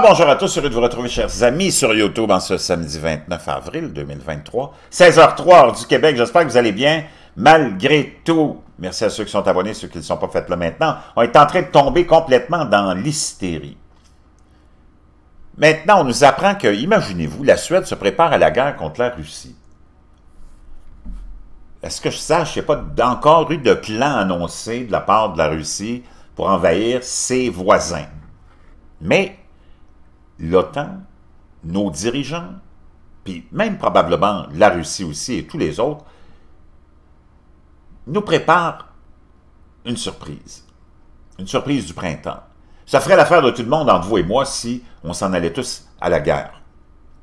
bonjour à tous, heureux de vous retrouver chers amis sur YouTube en ce samedi 29 avril 2023, 16h03 du Québec, j'espère que vous allez bien malgré tout. Merci à ceux qui sont abonnés, ceux qui ne sont pas faits là maintenant. On est en train de tomber complètement dans l'hystérie. Maintenant, on nous apprend que, imaginez-vous, la Suède se prépare à la guerre contre la Russie. Est-ce que je sache, il n'y a pas encore eu de plan annoncé de la part de la Russie pour envahir ses voisins. Mais l'OTAN, nos dirigeants, puis même probablement la Russie aussi et tous les autres, nous préparent une surprise. Une surprise du printemps. Ça ferait l'affaire de tout le monde, entre vous et moi, si on s'en allait tous à la guerre.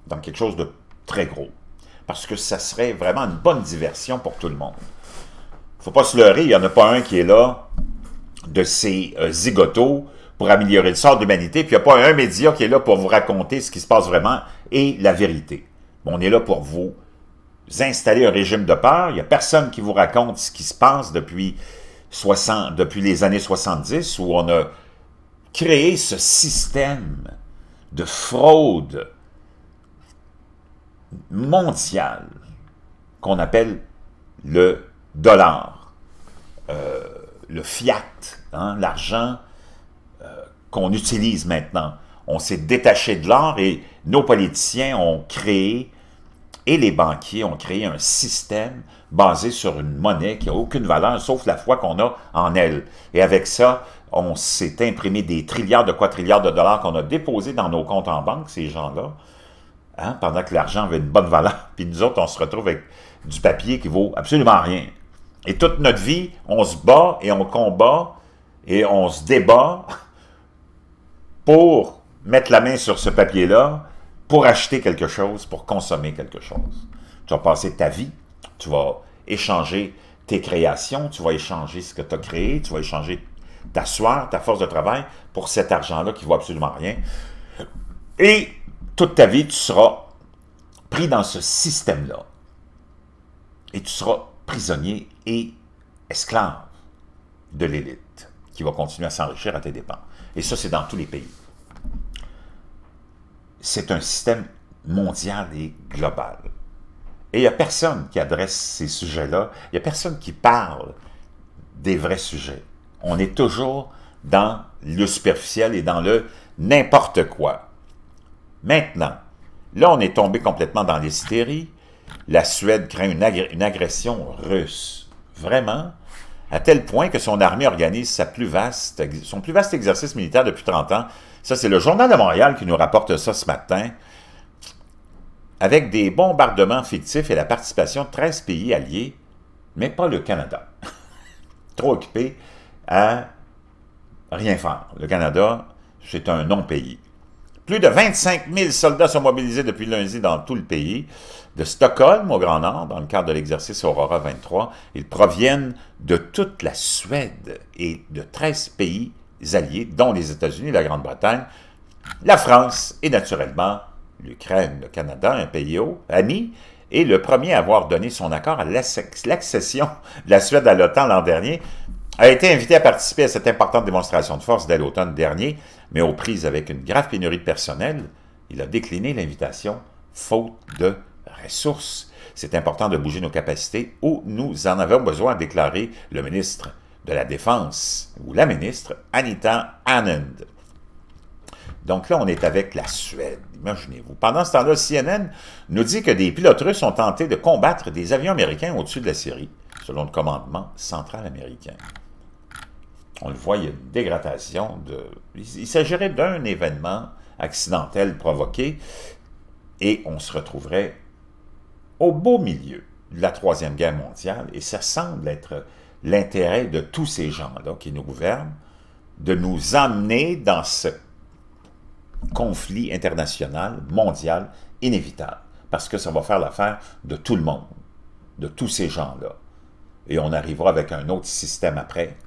Dans quelque chose de très gros. Parce que ça serait vraiment une bonne diversion pour tout le monde. Faut pas se leurrer, il n'y en a pas un qui est là de ces euh, zigotos pour améliorer le sort de l'humanité, puis il n'y a pas un média qui est là pour vous raconter ce qui se passe vraiment et la vérité. On est là pour vous installer un régime de peur. Il n'y a personne qui vous raconte ce qui se passe depuis, 60, depuis les années 70 où on a créé ce système de fraude mondiale qu'on appelle le dollar, euh, le fiat, hein, l'argent qu'on utilise maintenant. On s'est détaché de l'or et nos politiciens ont créé, et les banquiers ont créé un système basé sur une monnaie qui n'a aucune valeur, sauf la foi qu'on a en elle. Et avec ça, on s'est imprimé des trilliards de quadrilliards de dollars qu'on a déposés dans nos comptes en banque, ces gens-là, hein, pendant que l'argent avait une bonne valeur. Puis nous autres, on se retrouve avec du papier qui vaut absolument rien. Et toute notre vie, on se bat et on combat et on se débat pour mettre la main sur ce papier-là, pour acheter quelque chose, pour consommer quelque chose. Tu vas passer ta vie, tu vas échanger tes créations, tu vas échanger ce que tu as créé, tu vas échanger ta soeur, ta force de travail pour cet argent-là qui ne vaut absolument rien. Et toute ta vie, tu seras pris dans ce système-là. Et tu seras prisonnier et esclave de l'élite qui va continuer à s'enrichir à tes dépens. Et ça, c'est dans tous les pays c'est un système mondial et global. Et il n'y a personne qui adresse ces sujets-là, il n'y a personne qui parle des vrais sujets. On est toujours dans le superficiel et dans le n'importe quoi. Maintenant, là on est tombé complètement dans l'hystérie, la Suède craint une, une agression russe. Vraiment, à tel point que son armée organise sa plus vaste, son plus vaste exercice militaire depuis 30 ans. Ça, c'est le Journal de Montréal qui nous rapporte ça ce matin, avec des bombardements fictifs et la participation de 13 pays alliés, mais pas le Canada. Trop occupé à rien faire. Le Canada, c'est un non-pays. Plus de 25 000 soldats sont mobilisés depuis lundi dans tout le pays, de Stockholm au Grand Nord, dans le cadre de l'exercice Aurora 23. Ils proviennent de toute la Suède et de 13 pays alliés, dont les États-Unis, la Grande-Bretagne, la France et naturellement l'Ukraine, le Canada, un pays ami, et le premier à avoir donné son accord à l'accession de la Suède à l'OTAN l'an dernier a été invité à participer à cette importante démonstration de force dès l'automne dernier, mais aux prises avec une grave pénurie de personnel, il a décliné l'invitation faute de ressources. C'est important de bouger nos capacités où nous en avons besoin, a déclaré le ministre de la Défense, ou la ministre Anita Anand. Donc là, on est avec la Suède, imaginez-vous. Pendant ce temps-là, CNN nous dit que des pilotes russes ont tenté de combattre des avions américains au-dessus de la Syrie, selon le commandement central américain on le voit, il y a une dégradation. De... Il s'agirait d'un événement accidentel provoqué et on se retrouverait au beau milieu de la Troisième Guerre mondiale et ça semble être l'intérêt de tous ces gens-là qui nous gouvernent de nous amener dans ce conflit international, mondial, inévitable. Parce que ça va faire l'affaire de tout le monde, de tous ces gens-là. Et on arrivera avec un autre système après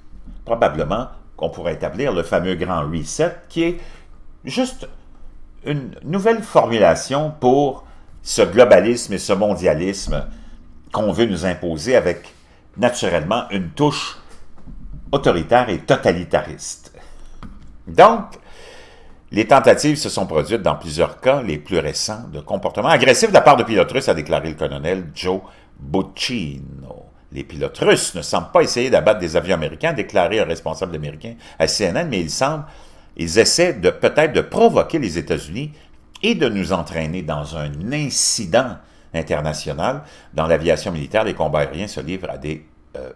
probablement qu'on pourrait établir le fameux grand reset, qui est juste une nouvelle formulation pour ce globalisme et ce mondialisme qu'on veut nous imposer avec naturellement une touche autoritaire et totalitariste. Donc, les tentatives se sont produites dans plusieurs cas, les plus récents, de comportements agressifs de la part de pilotes russes, a déclaré le colonel Joe Bouchine. Les pilotes russes ne semblent pas essayer d'abattre des avions américains, déclaré un responsable américain à CNN, mais ils essaient de peut-être de provoquer les États-Unis et de nous entraîner dans un incident international. Dans l'aviation militaire, les combats aériens se livrent à des, euh,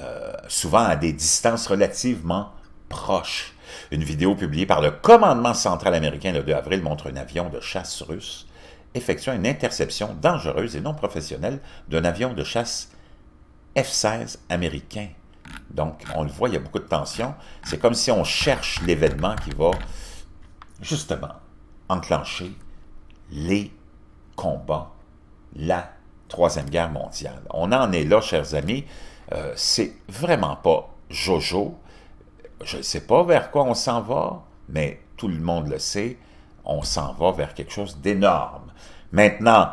euh, souvent à des distances relativement proches. Une vidéo publiée par le commandement central américain le 2 avril montre un avion de chasse russe effectua une interception dangereuse et non professionnelle d'un avion de chasse F-16 américain. Donc, on le voit, il y a beaucoup de tension. C'est comme si on cherche l'événement qui va, justement, enclencher les combats, la Troisième Guerre mondiale. On en est là, chers amis. Euh, c'est vraiment pas jojo. Je ne sais pas vers quoi on s'en va, mais tout le monde le sait on s'en va vers quelque chose d'énorme. Maintenant,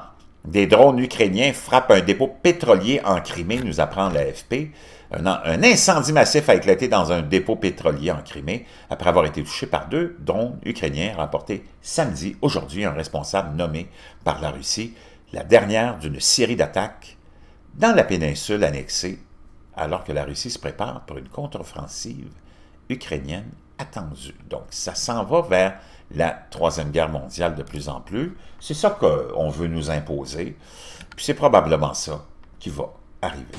des drones ukrainiens frappent un dépôt pétrolier en Crimée, nous apprend l'AFP. Un, un incendie massif a éclaté dans un dépôt pétrolier en Crimée après avoir été touché par deux drones ukrainiens rapportés samedi. Aujourd'hui, un responsable nommé par la Russie, la dernière d'une série d'attaques dans la péninsule annexée, alors que la Russie se prépare pour une contre-offensive ukrainienne attendue. Donc, ça s'en va vers la Troisième Guerre mondiale de plus en plus. C'est ça qu'on veut nous imposer. Puis c'est probablement ça qui va arriver.